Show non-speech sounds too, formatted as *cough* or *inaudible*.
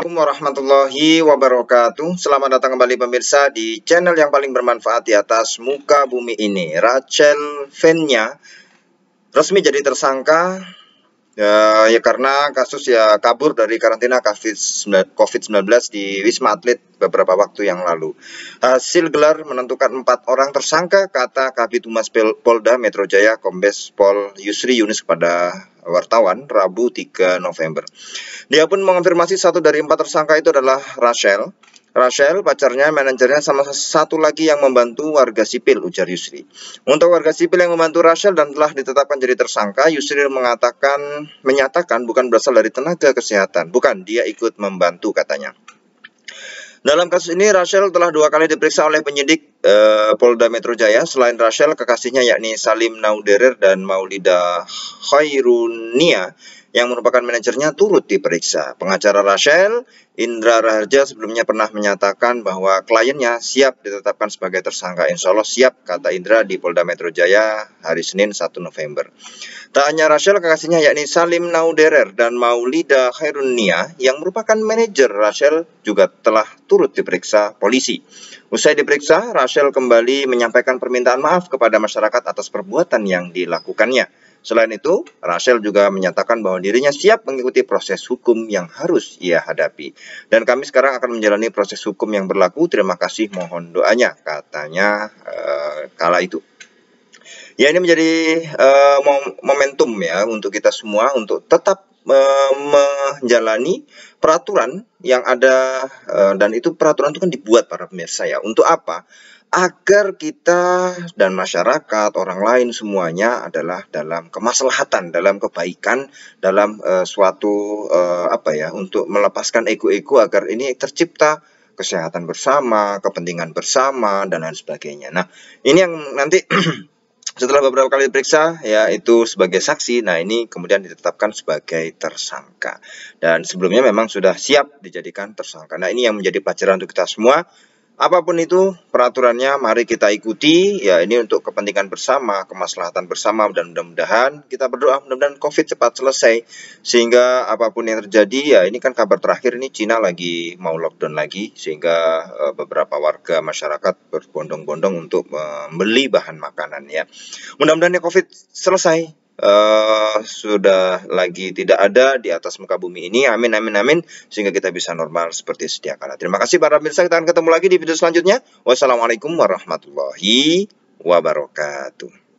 Assalamualaikum warahmatullahi wabarakatuh Selamat datang kembali pemirsa di channel yang paling bermanfaat di atas muka bumi ini Rachel Fenya resmi jadi tersangka Ya, ya karena kasus ya kabur dari karantina COVID-19 di Wisma Atlet beberapa waktu yang lalu. Hasil gelar menentukan empat orang tersangka, kata Kabit Humas Polda Metro Jaya Kombes Pol Yusri Yunus kepada wartawan Rabu 3 November. Dia pun mengonfirmasi satu dari empat tersangka itu adalah Rachel, Rachel, pacarnya, manajernya, sama satu lagi yang membantu warga sipil, ujar Yusri. Untuk warga sipil yang membantu Rachel dan telah ditetapkan jadi tersangka, Yusri mengatakan, menyatakan bukan berasal dari tenaga kesehatan. Bukan, dia ikut membantu, katanya. Dalam kasus ini, Rachel telah dua kali diperiksa oleh penyidik Eh, Polda Metro Jaya selain Rachel kekasihnya yakni Salim Nauderer dan Maulida Khairunia yang merupakan manajernya turut diperiksa. Pengacara Rachel, Indra Raharja sebelumnya pernah menyatakan bahwa kliennya siap ditetapkan sebagai tersangka. Insya Allah siap, kata Indra di Polda Metro Jaya hari Senin 1 November. Tak hanya Rachel, kekasihnya yakni Salim Nauderer dan Maulida Khairunia yang merupakan manajer Rachel juga telah turut diperiksa polisi. Usai diperiksa, Rachel Marshall kembali menyampaikan permintaan maaf kepada masyarakat atas perbuatan yang dilakukannya. Selain itu, Rachel juga menyatakan bahwa dirinya siap mengikuti proses hukum yang harus ia hadapi. Dan kami sekarang akan menjalani proses hukum yang berlaku. Terima kasih, mohon doanya, katanya uh, kala itu. Ya ini menjadi uh, momentum ya untuk kita semua untuk tetap uh, menjalani peraturan yang ada uh, dan itu peraturan itu kan dibuat para pemirsa ya untuk apa? Agar kita dan masyarakat orang lain semuanya adalah dalam kemaslahatan, dalam kebaikan, dalam uh, suatu uh, apa ya untuk melepaskan ego-ego agar ini tercipta kesehatan bersama, kepentingan bersama dan lain sebagainya. Nah, ini yang nanti *clears throat* setelah beberapa kali diperiksa ya itu sebagai saksi nah ini kemudian ditetapkan sebagai tersangka dan sebelumnya memang sudah siap dijadikan tersangka nah ini yang menjadi pelajaran untuk kita semua Apapun itu peraturannya mari kita ikuti ya ini untuk kepentingan bersama, kemaslahatan bersama dan mudah-mudahan kita berdoa mudah-mudahan Covid cepat selesai sehingga apapun yang terjadi ya ini kan kabar terakhir ini Cina lagi mau lockdown lagi sehingga eh, beberapa warga masyarakat berbondong-bondong untuk eh, membeli bahan makanan ya. Mudah-mudahan ya Covid selesai uh, sudah lagi tidak ada di atas muka bumi ini. Amin, amin, amin. Sehingga kita bisa normal seperti sedia kala. Terima kasih para pemirsa. Kita akan ketemu lagi di video selanjutnya. Wassalamualaikum warahmatullahi wabarakatuh.